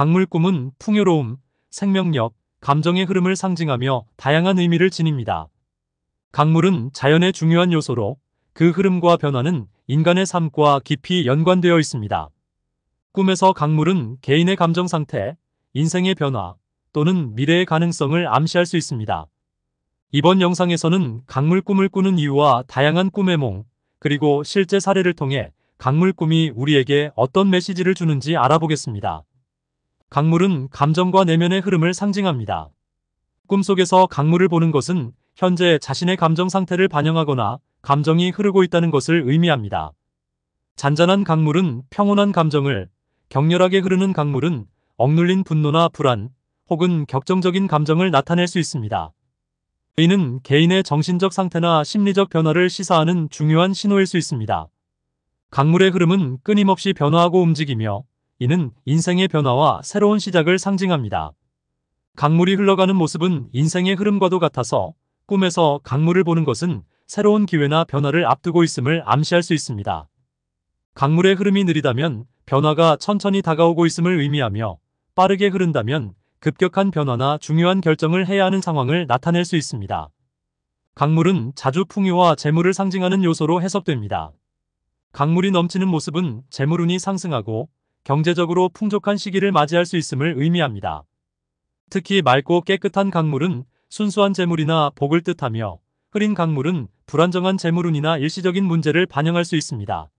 강물 꿈은 풍요로움, 생명력, 감정의 흐름을 상징하며 다양한 의미를 지닙니다. 강물은 자연의 중요한 요소로 그 흐름과 변화는 인간의 삶과 깊이 연관되어 있습니다. 꿈에서 강물은 개인의 감정 상태, 인생의 변화 또는 미래의 가능성을 암시할 수 있습니다. 이번 영상에서는 강물 꿈을 꾸는 이유와 다양한 꿈의 몽, 그리고 실제 사례를 통해 강물 꿈이 우리에게 어떤 메시지를 주는지 알아보겠습니다. 강물은 감정과 내면의 흐름을 상징합니다. 꿈속에서 강물을 보는 것은 현재 자신의 감정 상태를 반영하거나 감정이 흐르고 있다는 것을 의미합니다. 잔잔한 강물은 평온한 감정을, 격렬하게 흐르는 강물은 억눌린 분노나 불안, 혹은 격정적인 감정을 나타낼 수 있습니다. 이는 개인의 정신적 상태나 심리적 변화를 시사하는 중요한 신호일 수 있습니다. 강물의 흐름은 끊임없이 변화하고 움직이며 이는 인생의 변화와 새로운 시작을 상징합니다. 강물이 흘러가는 모습은 인생의 흐름과도 같아서 꿈에서 강물을 보는 것은 새로운 기회나 변화를 앞두고 있음을 암시할 수 있습니다. 강물의 흐름이 느리다면 변화가 천천히 다가오고 있음을 의미하며 빠르게 흐른다면 급격한 변화나 중요한 결정을 해야 하는 상황을 나타낼 수 있습니다. 강물은 자주 풍요와 재물을 상징하는 요소로 해석됩니다. 강물이 넘치는 모습은 재물운이 상승하고 경제적으로 풍족한 시기를 맞이할 수 있음을 의미합니다. 특히 맑고 깨끗한 강물은 순수한 재물이나 복을 뜻하며 흐린 강물은 불안정한 재물운이나 일시적인 문제를 반영할 수 있습니다.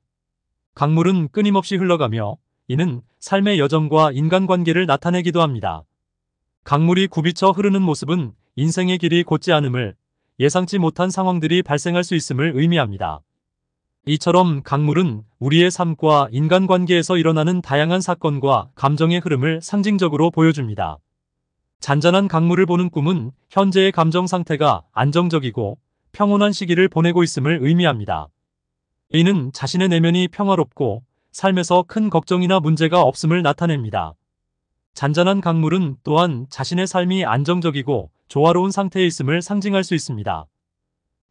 강물은 끊임없이 흘러가며 이는 삶의 여정과 인간관계를 나타내기도 합니다. 강물이 굽이쳐 흐르는 모습은 인생의 길이 곧지 않음을 예상치 못한 상황들이 발생할 수 있음을 의미합니다. 이처럼 강물은 우리의 삶과 인간관계에서 일어나는 다양한 사건과 감정의 흐름을 상징적으로 보여줍니다. 잔잔한 강물을 보는 꿈은 현재의 감정 상태가 안정적이고 평온한 시기를 보내고 있음을 의미합니다. 이는 자신의 내면이 평화롭고 삶에서 큰 걱정이나 문제가 없음을 나타냅니다. 잔잔한 강물은 또한 자신의 삶이 안정적이고 조화로운 상태에 있음을 상징할 수 있습니다.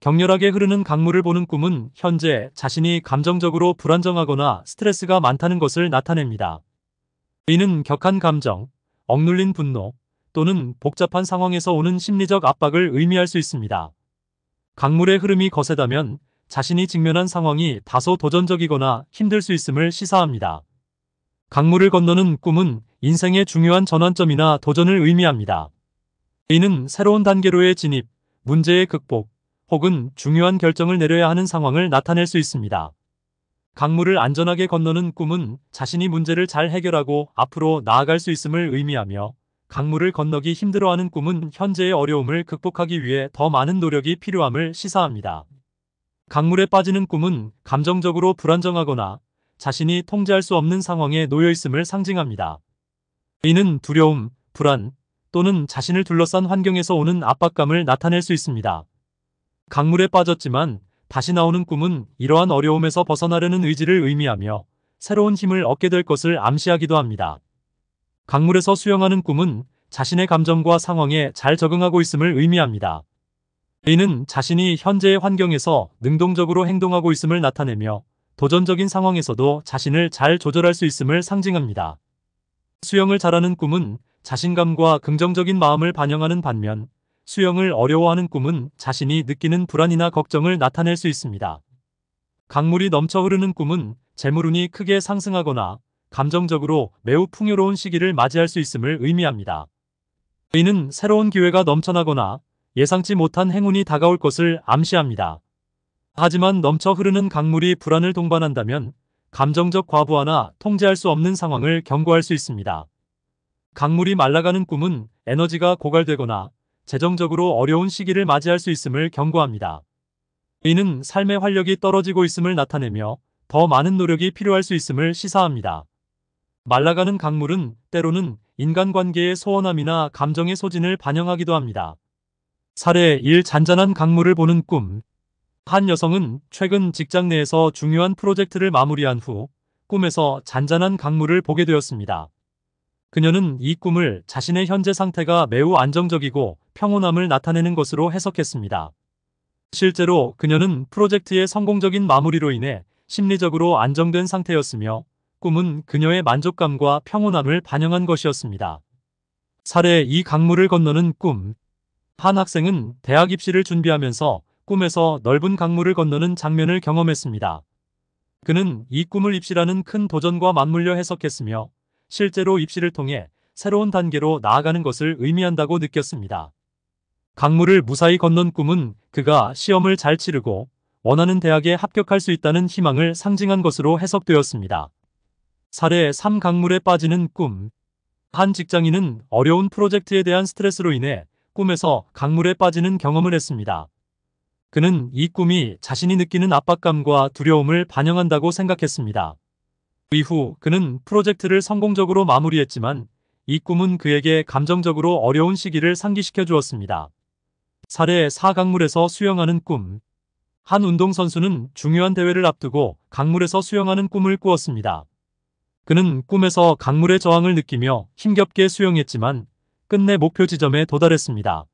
격렬하게 흐르는 강물을 보는 꿈은 현재 자신이 감정적으로 불안정하거나 스트레스가 많다는 것을 나타냅니다. 이는 격한 감정, 억눌린 분노 또는 복잡한 상황에서 오는 심리적 압박을 의미할 수 있습니다. 강물의 흐름이 거세다면 자신이 직면한 상황이 다소 도전적이거나 힘들 수 있음을 시사합니다. 강물을 건너는 꿈은 인생의 중요한 전환점이나 도전을 의미합니다. 이는 새로운 단계로의 진입, 문제의 극복, 혹은 중요한 결정을 내려야 하는 상황을 나타낼 수 있습니다. 강물을 안전하게 건너는 꿈은 자신이 문제를 잘 해결하고 앞으로 나아갈 수 있음을 의미하며 강물을 건너기 힘들어하는 꿈은 현재의 어려움을 극복하기 위해 더 많은 노력이 필요함을 시사합니다. 강물에 빠지는 꿈은 감정적으로 불안정하거나 자신이 통제할 수 없는 상황에 놓여 있음을 상징합니다. 이는 두려움, 불안 또는 자신을 둘러싼 환경에서 오는 압박감을 나타낼 수 있습니다. 강물에 빠졌지만 다시 나오는 꿈은 이러한 어려움에서 벗어나려는 의지를 의미하며 새로운 힘을 얻게 될 것을 암시하기도 합니다. 강물에서 수영하는 꿈은 자신의 감정과 상황에 잘 적응하고 있음을 의미합니다. 이는 자신이 현재의 환경에서 능동적으로 행동하고 있음을 나타내며 도전적인 상황에서도 자신을 잘 조절할 수 있음을 상징합니다. 수영을 잘하는 꿈은 자신감과 긍정적인 마음을 반영하는 반면 수영을 어려워하는 꿈은 자신이 느끼는 불안이나 걱정을 나타낼 수 있습니다. 강물이 넘쳐 흐르는 꿈은 재물운이 크게 상승하거나 감정적으로 매우 풍요로운 시기를 맞이할 수 있음을 의미합니다. 이는 새로운 기회가 넘쳐나거나 예상치 못한 행운이 다가올 것을 암시합니다. 하지만 넘쳐 흐르는 강물이 불안을 동반한다면 감정적 과부하나 통제할 수 없는 상황을 경고할 수 있습니다. 강물이 말라가는 꿈은 에너지가 고갈되거나 재정적으로 어려운 시기를 맞이할 수 있음을 경고합니다. 이는 삶의 활력이 떨어지고 있음을 나타내며 더 많은 노력이 필요할 수 있음을 시사합니다. 말라가는 강물은 때로는 인간관계의 소원함이나 감정의 소진을 반영하기도 합니다. 사례 1 잔잔한 강물을 보는 꿈 한 여성은 최근 직장 내에서 중요한 프로젝트를 마무리한 후 꿈에서 잔잔한 강물을 보게 되었습니다. 그녀는 이 꿈을 자신의 현재 상태가 매우 안정적이고 평온함을 나타내는 것으로 해석했습니다. 실제로 그녀는 프로젝트의 성공적인 마무리로 인해 심리적으로 안정된 상태였으며 꿈은 그녀의 만족감과 평온함을 반영한 것이었습니다. 사례 이 강물을 건너는 꿈. 한 학생은 대학 입시를 준비하면서 꿈에서 넓은 강물을 건너는 장면을 경험했습니다. 그는 이 꿈을 입시라는 큰 도전과 맞물려 해석했으며 실제로 입시를 통해 새로운 단계로 나아가는 것을 의미한다고 느꼈습니다. 강물을 무사히 건넌 꿈은 그가 시험을 잘 치르고 원하는 대학에 합격할 수 있다는 희망을 상징한 것으로 해석되었습니다. 사례 3 강물에 빠지는 꿈 한 직장인은 어려운 프로젝트에 대한 스트레스로 인해 꿈에서 강물에 빠지는 경험을 했습니다. 그는 이 꿈이 자신이 느끼는 압박감과 두려움을 반영한다고 생각했습니다. 이후 그는 프로젝트를 성공적으로 마무리했지만 이 꿈은 그에게 감정적으로 어려운 시기를 상기시켜 주었습니다. 사례 4강물에서 수영하는 꿈. 한 운동선수는 중요한 대회를 앞두고 강물에서 수영하는 꿈을 꾸었습니다. 그는 꿈에서 강물의 저항을 느끼며 힘겹게 수영했지만 끝내 목표 지점에 도달했습니다.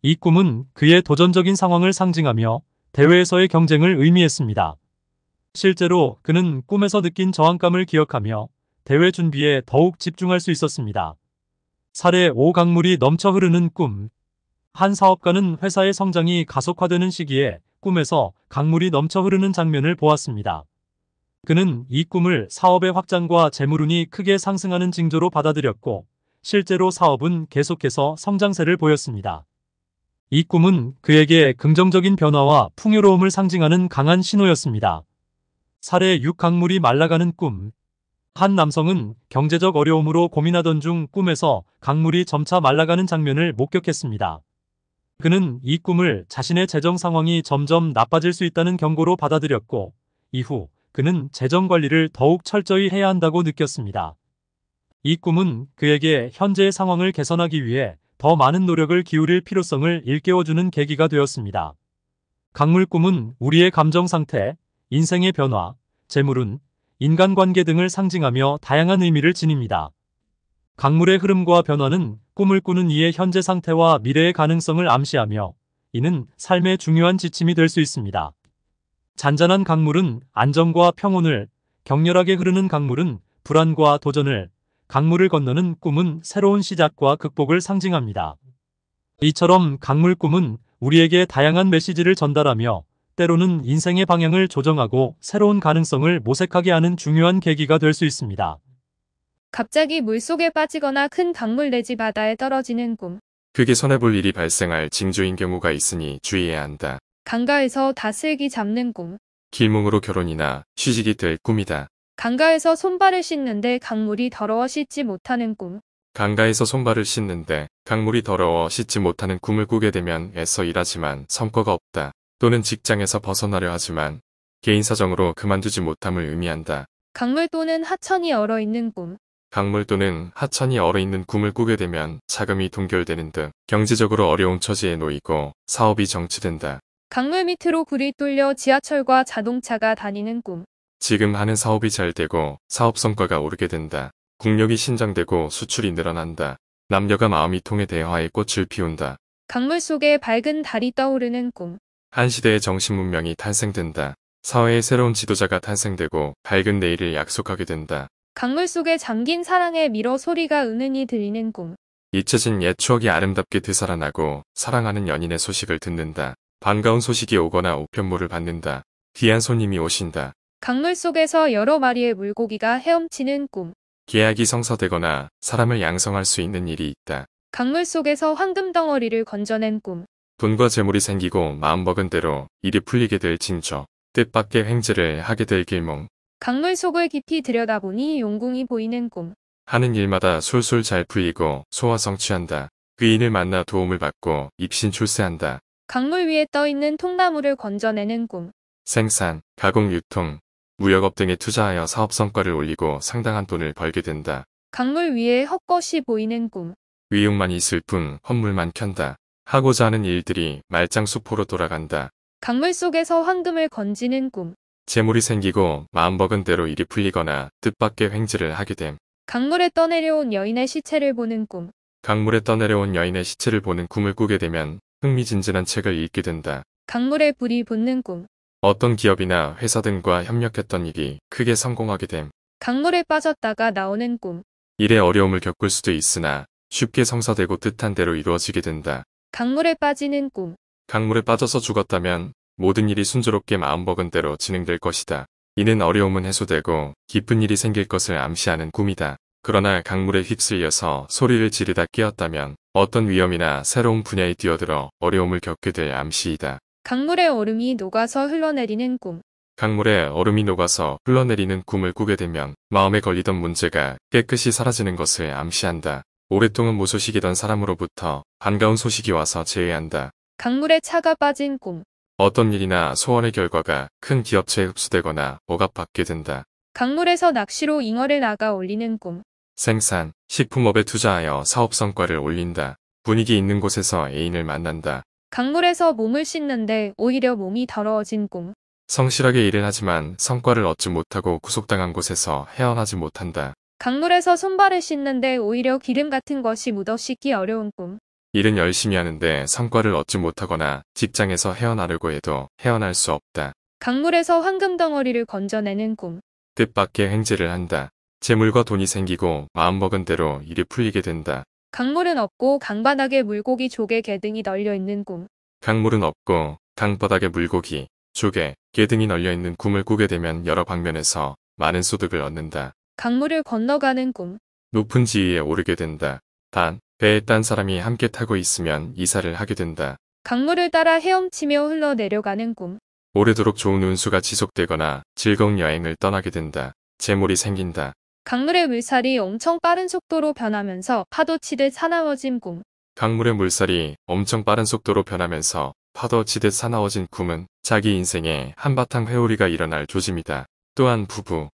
이 꿈은 그의 도전적인 상황을 상징하며 대회에서의 경쟁을 의미했습니다. 실제로 그는 꿈에서 느낀 저항감을 기억하며 대회 준비에 더욱 집중할 수 있었습니다. 사례 5 강물이 넘쳐 흐르는 꿈한 사업가는 회사의 성장이 가속화되는 시기에 꿈에서 강물이 넘쳐 흐르는 장면을 보았습니다. 그는 이 꿈을 사업의 확장과 재물운이 크게 상승하는 징조로 받아들였고 실제로 사업은 계속해서 성장세를 보였습니다. 이 꿈은 그에게 긍정적인 변화와 풍요로움을 상징하는 강한 신호였습니다. 사례 6 강물이 말라가는 꿈 한 남성은 경제적 어려움으로 고민하던 중 꿈에서 강물이 점차 말라가는 장면을 목격했습니다. 그는 이 꿈을 자신의 재정 상황이 점점 나빠질 수 있다는 경고로 받아들였고 이후 그는 재정 관리를 더욱 철저히 해야 한다고 느꼈습니다. 이 꿈은 그에게 현재의 상황을 개선하기 위해 더 많은 노력을 기울일 필요성을 일깨워주는 계기가 되었습니다. 강물 꿈은 우리의 감정 상태, 인생의 변화, 재물운, 인간관계 등을 상징하며 다양한 의미를 지닙니다. 강물의 흐름과 변화는 꿈을 꾸는 이의 현재 상태와 미래의 가능성을 암시하며 이는 삶의 중요한 지침이 될 수 있습니다. 잔잔한 강물은 안정과 평온을, 격렬하게 흐르는 강물은 불안과 도전을, 강물을 건너는 꿈은 새로운 시작과 극복을 상징합니다. 이처럼 강물 꿈은 우리에게 다양한 메시지를 전달하며 때로는 인생의 방향을 조정하고 새로운 가능성을 모색하게 하는 중요한 계기가 될 수 있습니다. 갑자기 물속에 빠지거나 큰 강물 내지 바다에 떨어지는 꿈. 그게 손해볼 일이 발생할 징조인 경우가 있으니 주의해야 한다. 강가에서 다슬기 잡는 꿈. 길몽으로 결혼이나 취직이 될 꿈이다. 강가에서 손발을 씻는데 강물이 더러워 씻지 못하는 꿈. 강가에서 손발을 씻는데 강물이 더러워 씻지 못하는 꿈을 꾸게 되면 애써 일하지만 성과가 없다. 또는 직장에서 벗어나려 하지만 개인 사정으로 그만두지 못함을 의미한다. 강물 또는 하천이 얼어 있는 꿈. 강물 또는 하천이 얼어있는 꿈을 꾸게 되면 자금이 동결되는 등 경제적으로 어려운 처지에 놓이고 사업이 정치된다. 강물 밑으로 굴이 뚫려 지하철과 자동차가 다니는 꿈. 지금 하는 사업이 잘 되고 사업 성과가 오르게 된다. 국력이 신장되고 수출이 늘어난다. 남녀가 마음이 통해 대화의 꽃을 피운다. 강물 속에 밝은 달이 떠오르는 꿈. 한 시대의 정신문명이 탄생된다. 사회의 새로운 지도자가 탄생되고 밝은 내일을 약속하게 된다. 강물 속에 잠긴 사랑에 미러 소리가 은은히 들리는 꿈. 잊혀진 옛 추억이 아름답게 되살아나고 사랑하는 연인의 소식을 듣는다. 반가운 소식이 오거나 우편물을 받는다. 귀한 손님이 오신다. 강물 속에서 여러 마리의 물고기가 헤엄치는 꿈. 계약이 성사되거나 사람을 양성할 수 있는 일이 있다. 강물 속에서 황금 덩어리를 건져낸 꿈. 돈과 재물이 생기고 마음먹은 대로 일이 풀리게 될 징조. 뜻밖의 횡재를 하게 될 길몽. 강물 속을 깊이 들여다보니 용궁이 보이는 꿈. 하는 일마다 술술 잘 풀리고 소화 성취한다. 귀인을 만나 도움을 받고 입신 출세한다. 강물 위에 떠있는 통나무를 건져내는 꿈. 생산, 가공 유통, 무역업 등에 투자하여 사업 성과를 올리고 상당한 돈을 벌게 된다. 강물 위에 헛것이 보이는 꿈. 위용만 있을 뿐 헛물만 켠다. 하고자 하는 일들이 말장수포로 돌아간다. 강물 속에서 황금을 건지는 꿈. 재물이 생기고 마음먹은 대로 일이 풀리거나 뜻밖의 횡재를 하게 됨. 강물에 떠내려온 여인의 시체를 보는 꿈. 강물에 떠내려온 여인의 시체를 보는 꿈을 꾸게 되면 흥미진진한 책을 읽게 된다. 강물에 불이 붙는 꿈. 어떤 기업이나 회사 등과 협력했던 일이 크게 성공하게 됨. 강물에 빠졌다가 나오는 꿈. 일에 어려움을 겪을 수도 있으나 쉽게 성사되고 뜻한 대로 이루어지게 된다. 강물에 빠지는 꿈. 강물에 빠져서 죽었다면 모든 일이 순조롭게 마음먹은 대로 진행될 것이다. 이는 어려움은 해소되고 기쁜 일이 생길 것을 암시하는 꿈이다. 그러나 강물에 휩쓸려서 소리를 지르다 끼었다면 어떤 위험이나 새로운 분야에 뛰어들어 어려움을 겪게 될 암시이다. 강물에 얼음이 녹아서 흘러내리는 꿈. 강물에 얼음이 녹아서 흘러내리는 꿈을 꾸게 되면 마음에 걸리던 문제가 깨끗이 사라지는 것을 암시한다. 오랫동안 무소식이던 사람으로부터 반가운 소식이 와서 제외한다. 강물에 차가 빠진 꿈. 어떤 일이나 소원의 결과가 큰 기업체에 흡수되거나 억압받게 된다. 강물에서 낚시로 잉어를 나가 올리는 꿈. 생산, 식품업에 투자하여 사업 성과를 올린다. 분위기 있는 곳에서 애인을 만난다. 강물에서 몸을 씻는데 오히려 몸이 더러워진 꿈. 성실하게 일을 하지만 성과를 얻지 못하고 구속당한 곳에서 헤어나지 못한다. 강물에서 손발을 씻는데 오히려 기름 같은 것이 묻어 씻기 어려운 꿈. 일은 열심히 하는데 성과를 얻지 못하거나 직장에서 헤어나려고 해도 헤어날 수 없다. 강물에서 황금 덩어리를 건져내는 꿈. 뜻밖의 행제를 한다. 재물과 돈이 생기고 마음먹은 대로 일이 풀리게 된다. 강물은 없고 강바닥에 물고기, 조개, 개 등이 널려있는 꿈. 강물은 없고 강바닥에 물고기, 조개, 개 등이 널려있는 꿈을 꾸게 되면 여러 방면에서 많은 소득을 얻는다. 강물을 건너가는 꿈. 높은 지위에 오르게 된다. 단, 배에 딴 사람이 함께 타고 있으면 이사를 하게 된다. 강물을 따라 헤엄치며 흘러내려가는 꿈. 오래도록 좋은 운수가 지속되거나 즐거운 여행을 떠나게 된다. 재물이 생긴다. 강물의 물살이 엄청 빠른 속도로 변하면서 파도치듯 사나워진 꿈. 강물의 물살이 엄청 빠른 속도로 변하면서 파도치듯 사나워진 꿈은 자기 인생에 한바탕 회오리가 일어날 조짐이다. 또한 부부,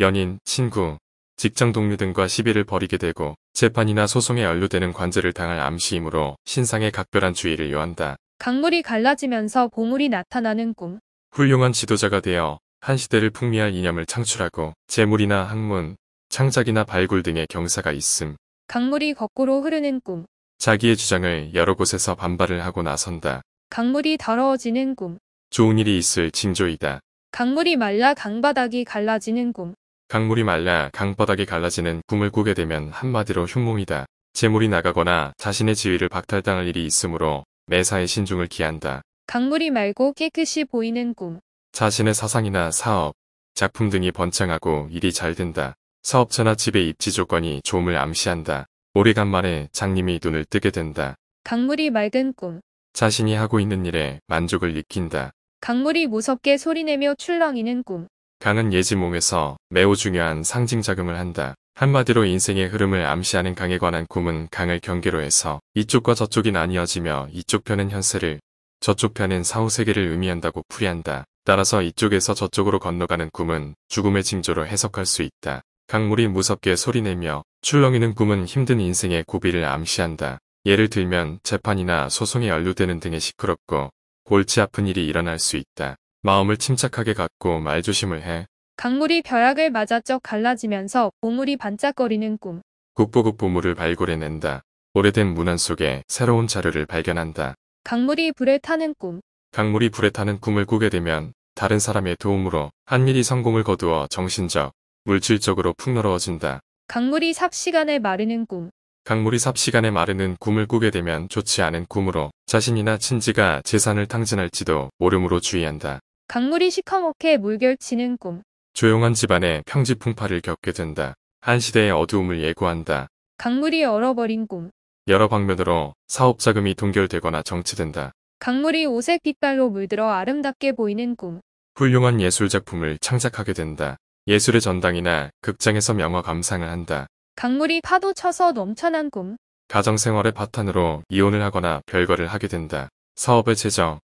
연인, 친구, 직장 동료 등과 시비를 벌이게 되고 재판이나 소송에 연루되는 관죄를 당할 암시이므로 신상에 각별한 주의를 요한다. 강물이 갈라지면서 보물이 나타나는 꿈. 훌륭한 지도자가 되어 한 시대를 풍미할 이념을 창출하고 재물이나 학문, 창작이나 발굴 등의 경사가 있음. 강물이 거꾸로 흐르는 꿈. 자기의 주장을 여러 곳에서 반발을 하고 나선다. 강물이 더러워지는 꿈. 좋은 일이 있을 징조이다. 강물이 말라 강바닥이 갈라지는 꿈. 강물이 말라 강바닥이 갈라지는 꿈을 꾸게 되면 한마디로 흉몽이다. 재물이 나가거나 자신의 지위를 박탈당할 일이 있으므로 매사에 신중을 기한다. 강물이 말고 깨끗이 보이는 꿈. 자신의 사상이나 사업, 작품 등이 번창하고 일이 잘 된다. 사업처나 집의 입지 조건이 좋음을 암시한다. 오래간만에 장님이 눈을 뜨게 된다. 강물이 맑은 꿈. 자신이 하고 있는 일에 만족을 느낀다. 강물이 무섭게 소리내며 출렁이는 꿈. 강은 예지몸에서 매우 중요한 상징 작용을 한다. 한마디로 인생의 흐름을 암시하는 강에 관한 꿈은 강을 경계로 해서 이쪽과 저쪽이 나뉘어지며 이쪽 편은 현세를 저쪽 편은 사후세계를 의미한다고 풀이한다. 따라서 이쪽에서 저쪽으로 건너가는 꿈은 죽음의 징조로 해석할 수 있다. 강물이 무섭게 소리내며 출렁이는 꿈은 힘든 인생의 고비를 암시한다. 예를 들면 재판이나 소송에 연루되는 등의 시끄럽고 골치 아픈 일이 일어날 수 있다. 마음을 침착하게 갖고 말조심을 해. 강물이 벼약을 맞아 쩍 갈라지면서 보물이 반짝거리는 꿈. 국보급 보물을 발굴해낸다. 오래된 문안 속에 새로운 자료를 발견한다. 강물이 불에 타는 꿈. 강물이 불에 타는 꿈을 꾸게 되면 다른 사람의 도움으로 한밀히 성공을 거두어 정신적, 물질적으로 풍요로워진다. 강물이 삽시간에 마르는 꿈. 강물이 삽시간에 마르는 꿈을 꾸게 되면 좋지 않은 꿈으로 자신이나 친지가 재산을 탕진할지도 모름으로 주의한다. 강물이 시커멓게 물결치는 꿈. 조용한 집안에 평지풍파를 겪게 된다. 한 시대의 어두움을 예고한다. 강물이 얼어버린 꿈. 여러 방면으로 사업 자금이 동결되거나 정치된다. 강물이 오색 빛깔로 물들어 아름답게 보이는 꿈. 훌륭한 예술 작품을 창작하게 된다. 예술의 전당이나 극장에서 명화 감상을 한다. 강물이 파도 쳐서 넘쳐난 꿈. 가정생활의 바탕으로 이혼을 하거나 별거를 하게 된다. 사업의 재정,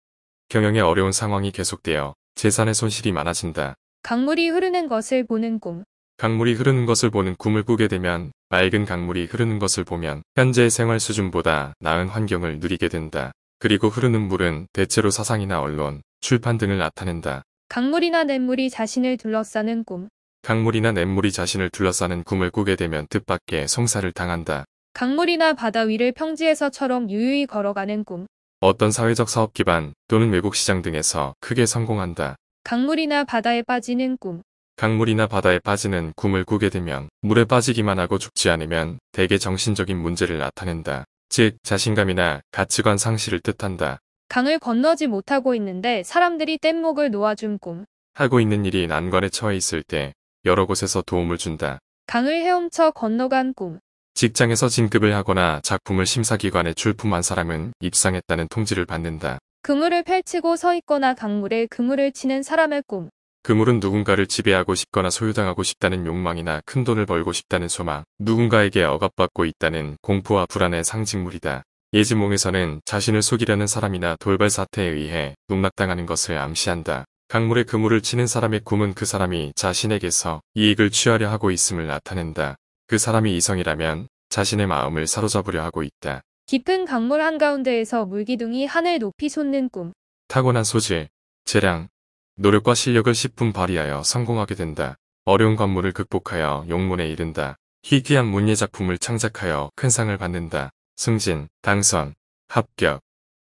경영의 어려운 상황이 계속되어 재산의 손실이 많아진다. 강물이 흐르는 것을 보는 꿈. 강물이 흐르는 것을 보는 꿈을 꾸게 되면 맑은 강물이 흐르는 것을 보면 현재의 생활 수준보다 나은 환경을 누리게 된다. 그리고 흐르는 물은 대체로 사상이나 언론, 출판 등을 나타낸다. 강물이나 냇물이 자신을 둘러싸는 꿈. 강물이나 냇물이 자신을 둘러싸는 꿈을 꾸게 되면 뜻밖의 송사를 당한다. 강물이나 바다 위를 평지에서처럼 유유히 걸어가는 꿈. 어떤 사회적 사업 기반 또는 외국 시장 등에서 크게 성공한다. 강물이나 바다에 빠지는 꿈 강물이나 바다에 빠지는 꿈을 꾸게 되면 물에 빠지기만 하고 죽지 않으면 대개 정신적인 문제를 나타낸다. 즉 자신감이나 가치관 상실을 뜻한다. 강을 건너지 못하고 있는데 사람들이 뗏목을 놓아준 꿈. 하고 있는 일이 난관에 처해 있을 때 여러 곳에서 도움을 준다. 강을 헤엄쳐 건너간 꿈. 직장에서 진급을 하거나 작품을 심사기관에 출품한 사람은 입상했다는 통지를 받는다. 그물을 펼치고 서 있거나 강물에 그물을 치는 사람의 꿈. 그물은 누군가를 지배하고 싶거나 소유당하고 싶다는 욕망이나 큰 돈을 벌고 싶다는 소망, 누군가에게 억압받고 있다는 공포와 불안의 상징물이다. 예지몽에서는 자신을 속이려는 사람이나 돌발 사태에 의해 농락당하는 것을 암시한다. 강물에 그물을 치는 사람의 꿈은 그 사람이 자신에게서 이익을 취하려 하고 있음을 나타낸다. 그 사람이 이성이라면 자신의 마음을 사로잡으려 하고 있다. 깊은 강물 한가운데에서 물기둥이 하늘 높이 솟는 꿈. 타고난 소질, 재량, 노력과 실력을 10분 발휘하여 성공하게 된다. 어려운 관물을 극복하여 용문에 이른다. 희귀한 문예 작품을 창작하여 큰 상을 받는다. 승진, 당선, 합격,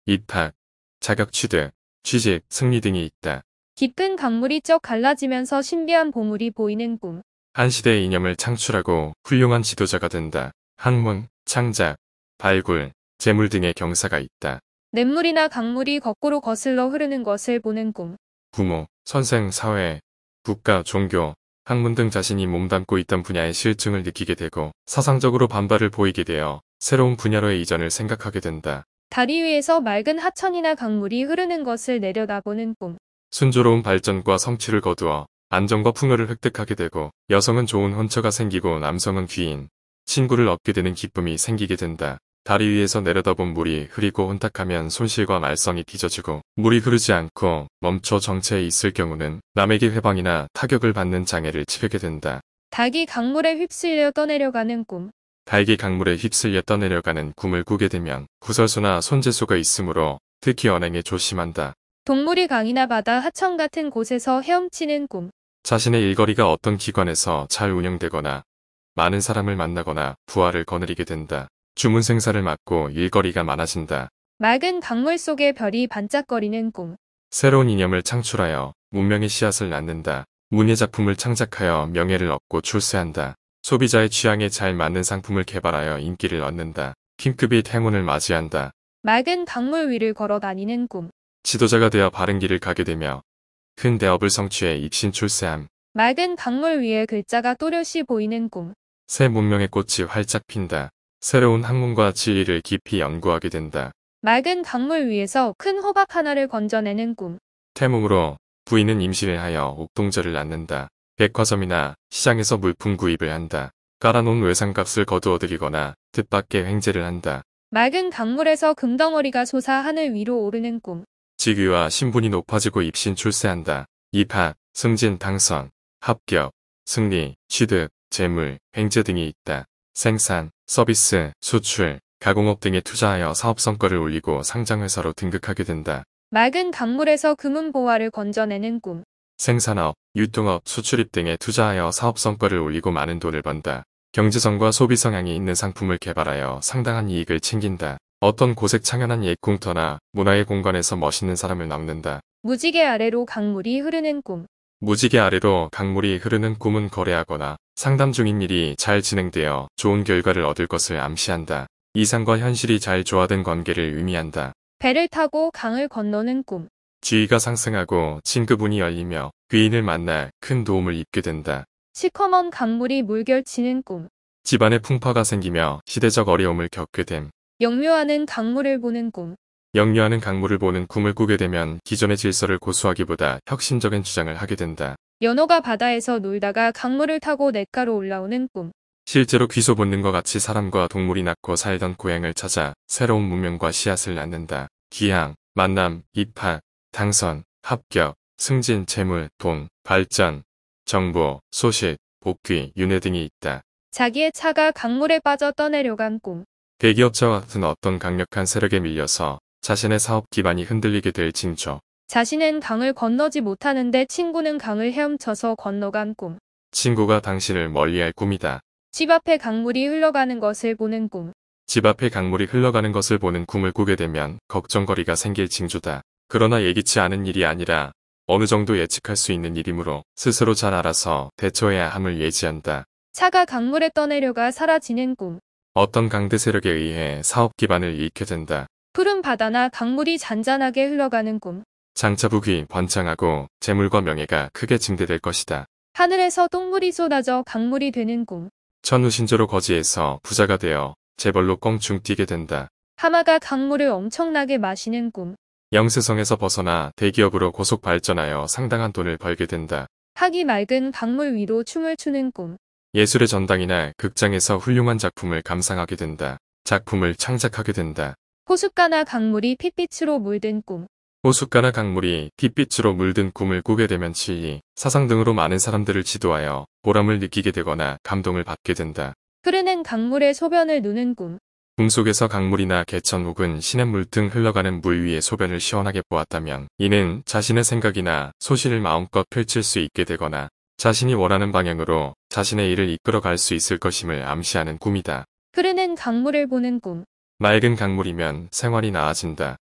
입학, 자격 취득, 취직, 승리 등이 있다. 깊은 강물이 쩍 갈라지면서 신비한 보물이 보이는 꿈. 한 시대의 이념을 창출하고 훌륭한 지도자가 된다. 학문, 창작, 발굴, 재물 등의 경사가 있다. 냇물이나 강물이 거꾸로 거슬러 흐르는 것을 보는 꿈. 부모, 선생, 사회, 국가, 종교, 학문 등 자신이 몸담고 있던 분야의 실증을 느끼게 되고 사상적으로 반발을 보이게 되어 새로운 분야로의 이전을 생각하게 된다. 다리 위에서 맑은 하천이나 강물이 흐르는 것을 내려다보는 꿈. 순조로운 발전과 성취를 거두어 안정과 풍요를 획득하게 되고 여성은 좋은 혼처가 생기고 남성은 귀인, 친구를 얻게 되는 기쁨이 생기게 된다. 다리 위에서 내려다본 물이 흐리고 혼탁하면 손실과 말썽이 빚어지고 물이 흐르지 않고 멈춰 정체에 있을 경우는 남에게 회방이나 타격을 받는 장애를 치르게 된다. 닭이 강물에 휩쓸려 떠내려가는 꿈 닭이 강물에 휩쓸려 떠내려가는 꿈을 꾸게 되면 구설수나 손재수가 있으므로 특히 언행에 조심한다. 동물이 강이나 바다 하천 같은 곳에서 헤엄치는 꿈 자신의 일거리가 어떤 기관에서 잘 운영되거나 많은 사람을 만나거나 부하를 거느리게 된다. 주문 생사를 맡고 일거리가 많아진다. 맑은 강물 속의 별이 반짝거리는 꿈. 새로운 이념을 창출하여 문명의 씨앗을 낳는다. 문예 작품을 창작하여 명예를 얻고 출세한다. 소비자의 취향에 잘 맞는 상품을 개발하여 인기를 얻는다. 킹급이 행운을 맞이한다. 맑은 강물 위를 걸어 다니는 꿈. 지도자가 되어 바른 길을 가게 되며 큰 대업을 성취해 입신 출세함. 맑은 강물 위에 글자가 또렷이 보이는 꿈. 새 문명의 꽃이 활짝 핀다. 새로운 학문과 지리를 깊이 연구하게 된다. 맑은 강물 위에서 큰 호박 하나를 건져내는 꿈. 태몽으로 부인은 임신을 하여 옥동자를 낳는다. 백화점이나 시장에서 물품 구입을 한다. 깔아놓은 외상값을 거두어들이거나 뜻밖의 횡재를 한다. 맑은 강물에서 금덩어리가 솟아 하늘 위로 오르는 꿈. 직위와 신분이 높아지고 입신 출세한다. 입학, 승진 당선, 합격, 승리, 취득, 재물, 횡재 등이 있다. 생산, 서비스, 수출, 가공업 등에 투자하여 사업성과를 올리고 상장회사로 등극하게 된다. 맑은 강물에서 금은 보화를 건져내는 꿈. 생산업, 유통업, 수출입 등에 투자하여 사업 성과를 올리고 많은 돈을 번다. 경제성과 소비 성향이 있는 상품을 개발하여 상당한 이익을 챙긴다. 어떤 고색창연한 옛궁터나 문화의 공간에서 멋있는 사람을 남는다. 무지개 아래로 강물이 흐르는 꿈. 무지개 아래로 강물이 흐르는 꿈은 거래하거나 상담 중인 일이 잘 진행되어 좋은 결과를 얻을 것을 암시한다. 이상과 현실이 잘 조화된 관계를 의미한다. 배를 타고 강을 건너는 꿈. 지위가 상승하고 친구분이 열리며 귀인을 만나 큰 도움을 입게 된다. 시커먼 강물이 물결치는 꿈. 집안에 풍파가 생기며 시대적 어려움을 겪게 됨. 영묘하는 강물을 보는 꿈. 역류하는 강물을 보는 꿈을 꾸게 되면 기존의 질서를 고수하기보다 혁신적인 주장을 하게 된다. 연어가 바다에서 놀다가 강물을 타고 냇가로 올라오는 꿈. 실제로 귀소 본능과 같이 사람과 동물이 낳고 살던 고향을 찾아 새로운 문명과 씨앗을 낳는다. 기향, 만남, 입학, 당선, 합격, 승진, 재물, 돈, 발전, 정보, 소식, 복귀, 윤회 등이 있다. 자기의 차가 강물에 빠져 떠내려간 꿈. 대기업자와 같은 어떤 강력한 세력에 밀려서 자신의 사업 기반이 흔들리게 될 징조. 자신은 강을 건너지 못하는데 친구는 강을 헤엄쳐서 건너간 꿈. 친구가 당신을 멀리할 꿈이다. 집 앞에 강물이 흘러가는 것을 보는 꿈. 집 앞에 강물이 흘러가는 것을 보는 꿈을 꾸게 되면 걱정거리가 생길 징조다. 그러나 예기치 않은 일이 아니라 어느 정도 예측할 수 있는 일이므로 스스로 잘 알아서 대처해야 함을 예지한다. 차가 강물에 떠내려가 사라지는 꿈. 어떤 강대 세력에 의해 사업 기반을 잃게 된다. 푸른 바다나 강물이 잔잔하게 흘러가는 꿈. 장차북이 번창하고 재물과 명예가 크게 증대될 것이다. 하늘에서 똥물이 쏟아져 강물이 되는 꿈. 천우신조로 거지에서 부자가 되어 재벌로 껑충 뛰게 된다. 하마가 강물을 엄청나게 마시는 꿈. 영세성에서 벗어나 대기업으로 고속 발전하여 상당한 돈을 벌게 된다. 하기 맑은 강물 위로 춤을 추는 꿈. 예술의 전당이나 극장에서 훌륭한 작품을 감상하게 된다. 작품을 창작하게 된다. 호숫가나 강물이 핏빛으로 물든 꿈. 호숫가나 강물이 핏빛으로 물든 꿈을 꾸게 되면 치이 사상 등으로 많은 사람들을 지도하여 보람을 느끼게 되거나 감동을 받게 된다. 흐르는 강물의 소변을 누는 꿈. 꿈속에서 강물이나 개천 혹은 시냇물 등 흘러가는 물 위에 소변을 시원하게 보았다면 이는 자신의 생각이나 소신을 마음껏 펼칠 수 있게 되거나 자신이 원하는 방향으로 자신의 일을 이끌어갈 수 있을 것임을 암시하는 꿈이다. 흐르는 강물을 보는 꿈. 맑은 강물이면 생활이 나아진다.